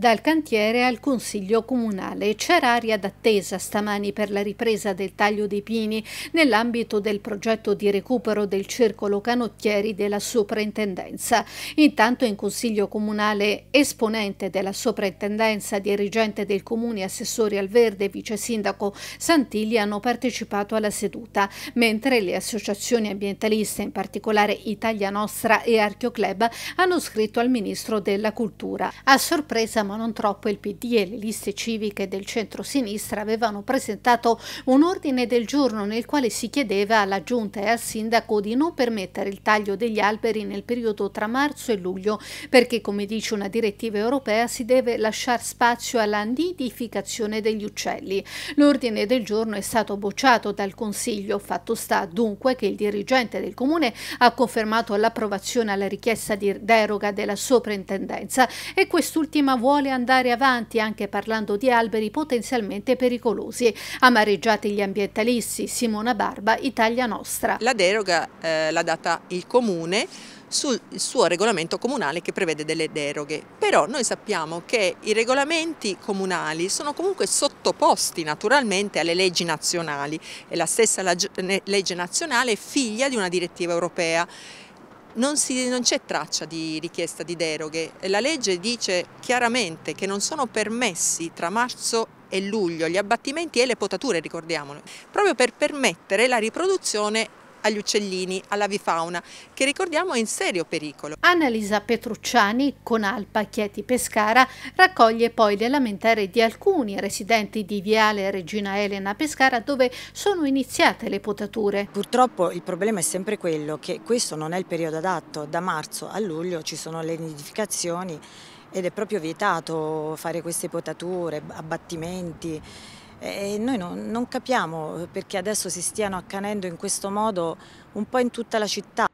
Dal cantiere al Consiglio Comunale c'era aria d'attesa stamani per la ripresa del taglio dei pini nell'ambito del progetto di recupero del circolo canottieri della soprintendenza. Intanto in Consiglio Comunale esponente della soprintendenza, dirigente del Comune, assessori al verde e vice sindaco Santilli hanno partecipato alla seduta, mentre le associazioni ambientaliste, in particolare Italia Nostra e Club, hanno scritto al Ministro della Cultura. A sorpresa ma non troppo, il PD e le liste civiche del centro-sinistra avevano presentato un ordine del giorno nel quale si chiedeva alla Giunta e al Sindaco di non permettere il taglio degli alberi nel periodo tra marzo e luglio, perché come dice una direttiva europea si deve lasciare spazio alla nidificazione degli uccelli. L'ordine del giorno è stato bocciato dal Consiglio, fatto sta dunque che il dirigente del Comune ha confermato l'approvazione alla richiesta di deroga della soprintendenza e quest'ultima vuole vuole andare avanti anche parlando di alberi potenzialmente pericolosi. Amareggiati gli ambientalisti, Simona Barba, Italia Nostra. La deroga eh, l'ha data il Comune sul suo regolamento comunale che prevede delle deroghe, però noi sappiamo che i regolamenti comunali sono comunque sottoposti naturalmente alle leggi nazionali e la stessa legge nazionale è figlia di una direttiva europea non, non c'è traccia di richiesta di deroghe. La legge dice chiaramente che non sono permessi tra marzo e luglio gli abbattimenti e le potature, ricordiamolo, proprio per permettere la riproduzione agli uccellini, all'avifauna, che ricordiamo è in serio pericolo. Annalisa Petrucciani, con Alpa Chieti Pescara, raccoglie poi le lamentere di alcuni residenti di Viale Regina Elena Pescara dove sono iniziate le potature. Purtroppo il problema è sempre quello che questo non è il periodo adatto, da marzo a luglio ci sono le nidificazioni ed è proprio vietato fare queste potature, abbattimenti e eh, eh, noi no, non capiamo perché adesso si stiano accanendo in questo modo un po' in tutta la città.